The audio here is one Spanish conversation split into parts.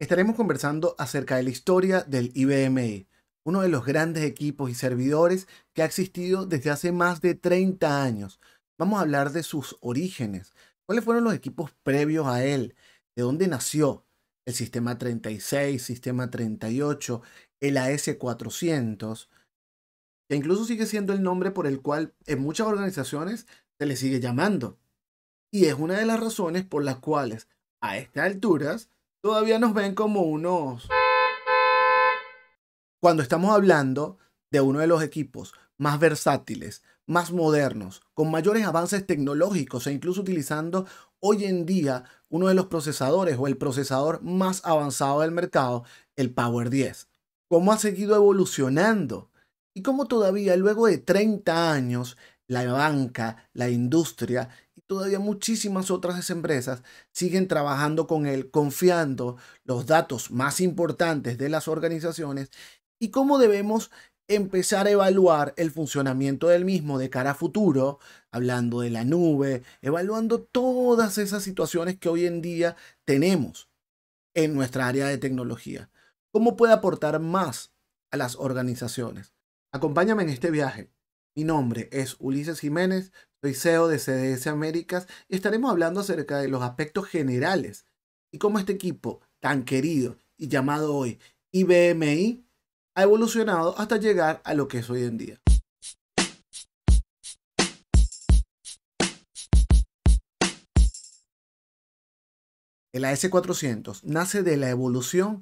Estaremos conversando acerca de la historia del IBMI, e, uno de los grandes equipos y servidores que ha existido desde hace más de 30 años. Vamos a hablar de sus orígenes, cuáles fueron los equipos previos a él, de dónde nació el sistema 36, sistema 38, el AS400, que incluso sigue siendo el nombre por el cual en muchas organizaciones se le sigue llamando. Y es una de las razones por las cuales a estas alturas todavía nos ven como unos... Cuando estamos hablando de uno de los equipos más versátiles, más modernos, con mayores avances tecnológicos e incluso utilizando hoy en día uno de los procesadores o el procesador más avanzado del mercado, el Power 10. ¿Cómo ha seguido evolucionando? Y cómo todavía luego de 30 años la banca, la industria todavía muchísimas otras empresas siguen trabajando con él, confiando los datos más importantes de las organizaciones y cómo debemos empezar a evaluar el funcionamiento del mismo de cara a futuro, hablando de la nube, evaluando todas esas situaciones que hoy en día tenemos en nuestra área de tecnología. ¿Cómo puede aportar más a las organizaciones? Acompáñame en este viaje. Mi nombre es Ulises Jiménez, soy CEO de CDS Américas y estaremos hablando acerca de los aspectos generales y cómo este equipo tan querido y llamado hoy IBMI ha evolucionado hasta llegar a lo que es hoy en día. El AS400 nace de la evolución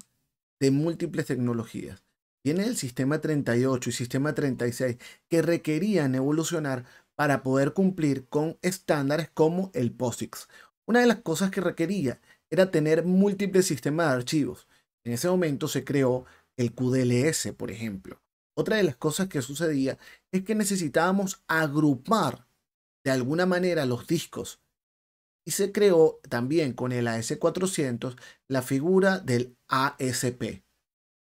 de múltiples tecnologías tiene el sistema 38 y sistema 36 que requerían evolucionar para poder cumplir con estándares como el POSIX. Una de las cosas que requería era tener múltiples sistemas de archivos. En ese momento se creó el QDLS, por ejemplo. Otra de las cosas que sucedía es que necesitábamos agrupar de alguna manera los discos. Y se creó también con el AS400 la figura del ASP,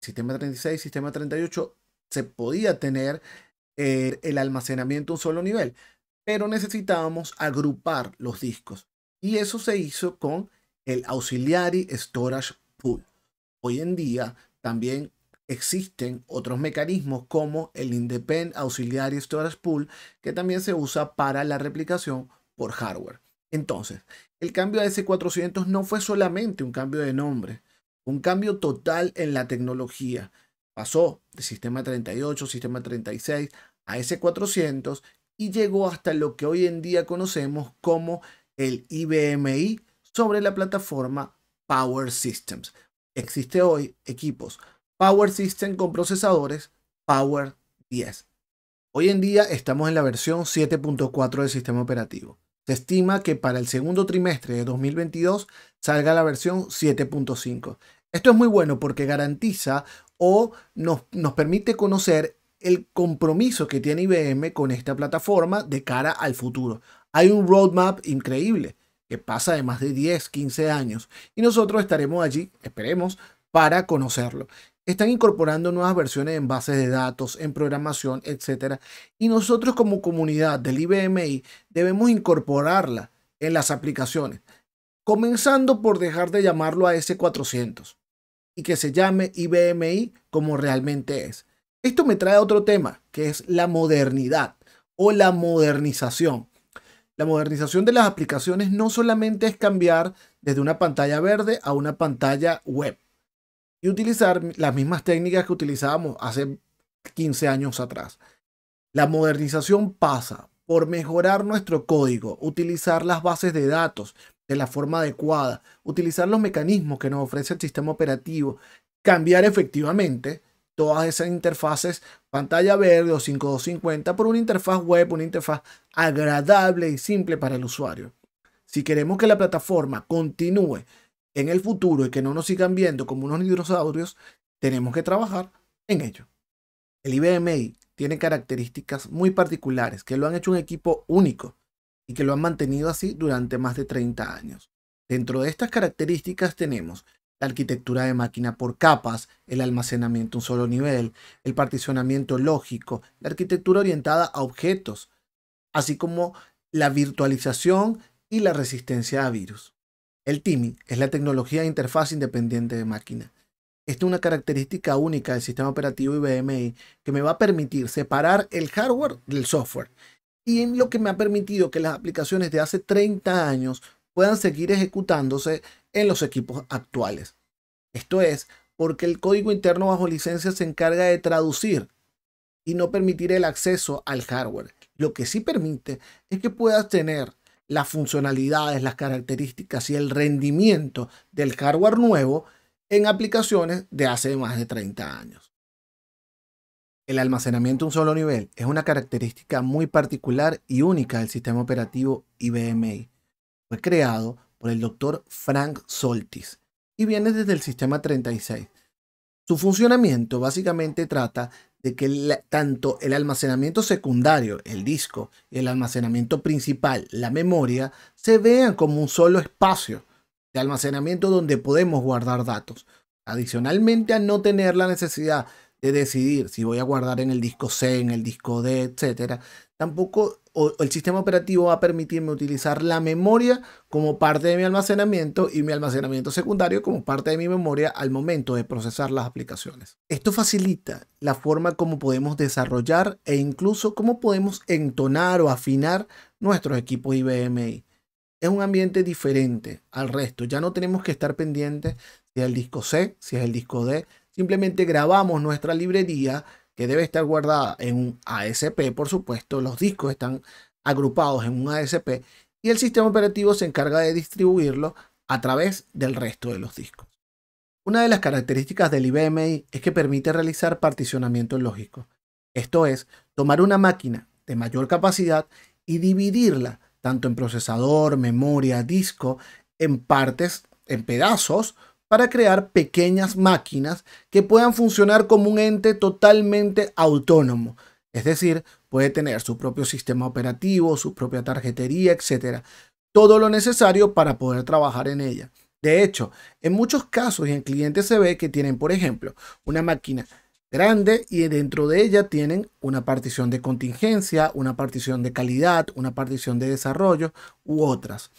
sistema 36, sistema 38, se podía tener eh, el almacenamiento a un solo nivel, pero necesitábamos agrupar los discos. Y eso se hizo con el Auxiliary Storage Pool. Hoy en día también existen otros mecanismos como el Independent Auxiliary Storage Pool, que también se usa para la replicación por hardware. Entonces, el cambio a S400 no fue solamente un cambio de nombre, un cambio total en la tecnología. Pasó de sistema 38, sistema 36 a S400 y llegó hasta lo que hoy en día conocemos como el IBMI sobre la plataforma Power Systems. Existe hoy equipos Power System con procesadores Power 10. Hoy en día estamos en la versión 7.4 del sistema operativo. Se estima que para el segundo trimestre de 2022 salga la versión 7.5 esto es muy bueno porque garantiza o nos, nos permite conocer el compromiso que tiene IBM con esta plataforma de cara al futuro. Hay un roadmap increíble que pasa de más de 10, 15 años y nosotros estaremos allí, esperemos, para conocerlo. Están incorporando nuevas versiones en bases de datos, en programación, etc. Y nosotros como comunidad del IBMI debemos incorporarla en las aplicaciones, comenzando por dejar de llamarlo a S400 y que se llame IBMI como realmente es. Esto me trae otro tema, que es la modernidad o la modernización. La modernización de las aplicaciones no solamente es cambiar desde una pantalla verde a una pantalla web y utilizar las mismas técnicas que utilizábamos hace 15 años atrás. La modernización pasa por mejorar nuestro código, utilizar las bases de datos, de la forma adecuada, utilizar los mecanismos que nos ofrece el sistema operativo, cambiar efectivamente todas esas interfaces pantalla verde o 5250 por una interfaz web, una interfaz agradable y simple para el usuario. Si queremos que la plataforma continúe en el futuro y que no nos sigan viendo como unos dinosaurios, tenemos que trabajar en ello. El IBMI tiene características muy particulares que lo han hecho un equipo único y que lo han mantenido así durante más de 30 años. Dentro de estas características tenemos la arquitectura de máquina por capas, el almacenamiento a un solo nivel, el particionamiento lógico, la arquitectura orientada a objetos, así como la virtualización y la resistencia a virus. El TIMI es la tecnología de interfaz independiente de máquina. Esta es una característica única del sistema operativo IBM que me va a permitir separar el hardware del software y en lo que me ha permitido que las aplicaciones de hace 30 años puedan seguir ejecutándose en los equipos actuales. Esto es porque el código interno bajo licencia se encarga de traducir y no permitir el acceso al hardware. Lo que sí permite es que puedas tener las funcionalidades, las características y el rendimiento del hardware nuevo en aplicaciones de hace más de 30 años. El almacenamiento a un solo nivel es una característica muy particular y única del sistema operativo IBMI. Fue creado por el doctor Frank Soltis y viene desde el sistema 36. Su funcionamiento básicamente trata de que tanto el almacenamiento secundario, el disco, y el almacenamiento principal, la memoria, se vean como un solo espacio de almacenamiento donde podemos guardar datos. Adicionalmente a no tener la necesidad de decidir si voy a guardar en el disco C, en el disco D, etcétera, tampoco el sistema operativo va a permitirme utilizar la memoria como parte de mi almacenamiento y mi almacenamiento secundario como parte de mi memoria al momento de procesar las aplicaciones. Esto facilita la forma como podemos desarrollar e incluso cómo podemos entonar o afinar nuestros equipos IBMI. Es un ambiente diferente al resto. Ya no tenemos que estar pendientes si es el disco C, si es el disco D, Simplemente grabamos nuestra librería que debe estar guardada en un ASP, por supuesto, los discos están agrupados en un ASP y el sistema operativo se encarga de distribuirlo a través del resto de los discos. Una de las características del IBMI es que permite realizar particionamiento lógico, esto es, tomar una máquina de mayor capacidad y dividirla tanto en procesador, memoria, disco, en partes, en pedazos para crear pequeñas máquinas que puedan funcionar como un ente totalmente autónomo. Es decir, puede tener su propio sistema operativo, su propia tarjetería, etc. Todo lo necesario para poder trabajar en ella. De hecho, en muchos casos y en clientes se ve que tienen, por ejemplo, una máquina grande y dentro de ella tienen una partición de contingencia, una partición de calidad, una partición de desarrollo u otras.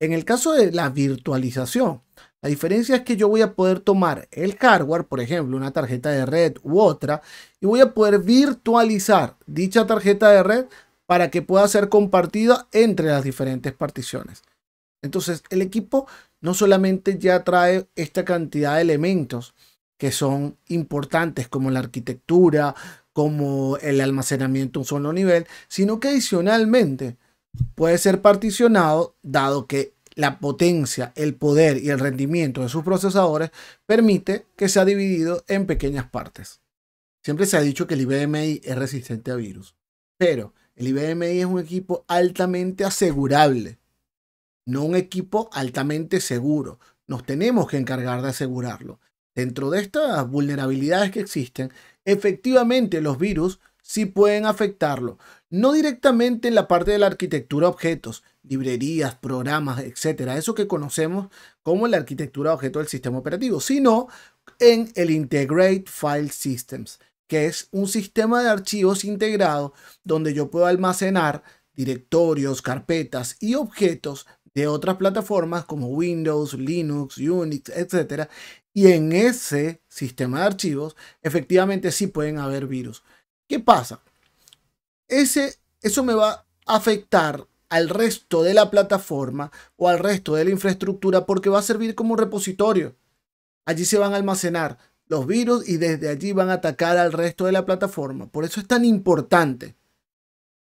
En el caso de la virtualización, la diferencia es que yo voy a poder tomar el hardware, por ejemplo, una tarjeta de red u otra, y voy a poder virtualizar dicha tarjeta de red para que pueda ser compartida entre las diferentes particiones. Entonces, el equipo no solamente ya trae esta cantidad de elementos que son importantes como la arquitectura, como el almacenamiento a un solo nivel, sino que adicionalmente puede ser particionado dado que la potencia, el poder y el rendimiento de sus procesadores permite que sea dividido en pequeñas partes. Siempre se ha dicho que el IBMI es resistente a virus, pero el IBMI es un equipo altamente asegurable, no un equipo altamente seguro. Nos tenemos que encargar de asegurarlo. Dentro de estas vulnerabilidades que existen, efectivamente los virus si pueden afectarlo. No directamente en la parte de la arquitectura objetos, librerías, programas, etcétera, eso que conocemos como la arquitectura objeto del sistema operativo, sino en el Integrate File Systems, que es un sistema de archivos integrado donde yo puedo almacenar directorios, carpetas y objetos de otras plataformas como Windows, Linux, Unix, etcétera, y en ese sistema de archivos efectivamente sí pueden haber virus. ¿Qué pasa? Ese, eso me va a afectar al resto de la plataforma o al resto de la infraestructura porque va a servir como repositorio. Allí se van a almacenar los virus y desde allí van a atacar al resto de la plataforma. Por eso es tan importante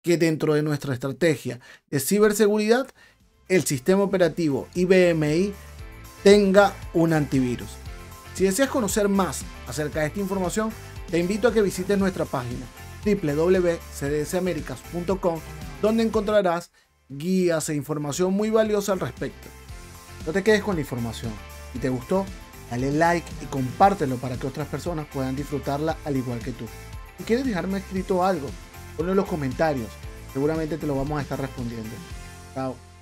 que dentro de nuestra estrategia de ciberseguridad el sistema operativo IBMI tenga un antivirus. Si deseas conocer más acerca de esta información, te invito a que visites nuestra página www.cdsamericas.com donde encontrarás guías e información muy valiosa al respecto. No te quedes con la información. Si te gustó, dale like y compártelo para que otras personas puedan disfrutarla al igual que tú. Si quieres dejarme escrito algo, ponlo en los comentarios. Seguramente te lo vamos a estar respondiendo. Chao.